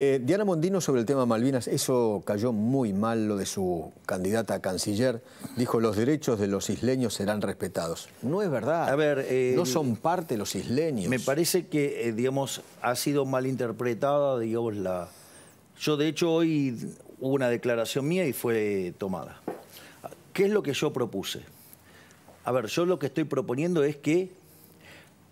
Eh, Diana Mondino sobre el tema Malvinas, eso cayó muy mal lo de su candidata a canciller. Dijo, los derechos de los isleños serán respetados. No es verdad. A ver, eh, no son parte los isleños. Me parece que, eh, digamos, ha sido malinterpretada, digamos, la... Yo, de hecho, hoy hubo una declaración mía y fue tomada. ¿Qué es lo que yo propuse? A ver, yo lo que estoy proponiendo es que,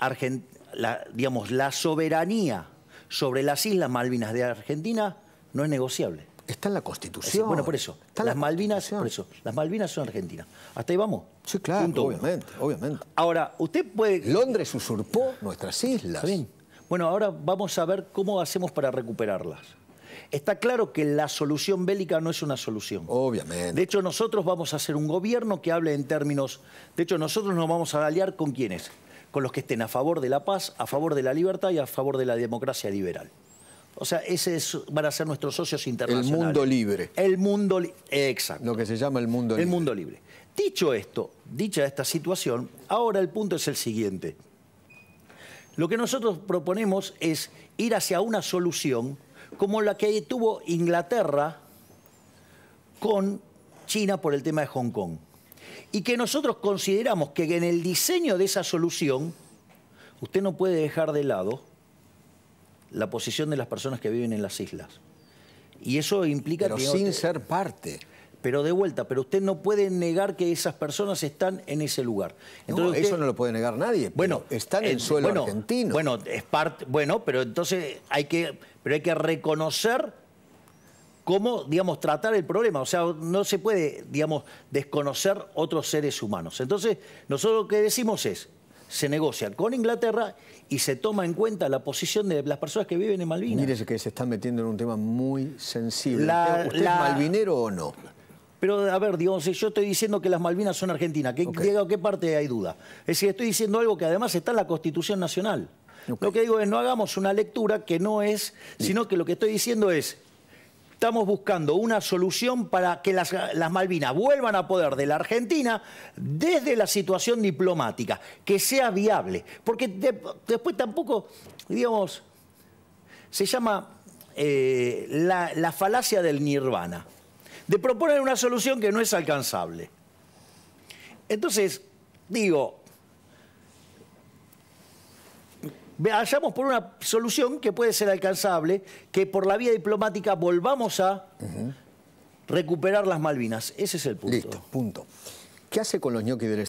Argentina, digamos, la soberanía sobre las Islas Malvinas de Argentina no es negociable. Está en la Constitución. bueno, por eso. las Malvinas, eso. Las Malvinas son argentinas. Hasta ahí vamos. Sí, claro. obviamente, obviamente. Ahora, usted puede. Londres usurpó nuestras islas. Bueno, ahora vamos a ver cómo hacemos para recuperarlas. Está claro que la solución bélica no es una solución. Obviamente. De hecho, nosotros vamos a hacer un gobierno que hable en términos... De hecho, nosotros nos vamos a aliar con quiénes? con los que estén a favor de la paz, a favor de la libertad y a favor de la democracia liberal. O sea, esos van a ser nuestros socios internacionales. El mundo libre. El mundo libre. exacto. Lo que se llama el mundo libre. El mundo libre. Dicho esto, dicha esta situación, ahora el punto es el siguiente. Lo que nosotros proponemos es ir hacia una solución como la que tuvo Inglaterra con China por el tema de Hong Kong y que nosotros consideramos que en el diseño de esa solución usted no puede dejar de lado la posición de las personas que viven en las islas. Y eso implica... Pero sin ser parte. Pero de vuelta, pero usted no puede negar que esas personas están en ese lugar. Entonces, eso no lo puede negar nadie. Bueno, están en eh, suelo argentino. Bueno, es parte, bueno, pero entonces hay que, pero hay que reconocer cómo, digamos, tratar el problema. O sea, no se puede, digamos, desconocer otros seres humanos. Entonces, nosotros lo que decimos es, se negocia con Inglaterra y se toma en cuenta la posición de las personas que viven en Malvinas. Mire que se están metiendo en un tema muy sensible. ¿Usted es malvinero o no? Pero, a ver, digamos, si yo estoy diciendo que las Malvinas son argentinas, ¿qué, ¿qué parte hay duda? Es decir, estoy diciendo algo que además está en la Constitución Nacional. Lo que digo es, no hagamos una lectura que no es, sino que lo que estoy diciendo es, estamos buscando una solución para que las, Malvinas vuelvan a poder de la Argentina desde la situación diplomática, que sea viable. Porque después tampoco, digamos, se llama eh, la, la falacia del nirvana, de proponer una solución que no es alcanzable. Entonces, digo, vayamos por una solución que puede ser alcanzable, que por la vía diplomática volvamos a recuperar las Malvinas. Ese es el punto. Listo, punto. ¿Qué hace con los ñoquis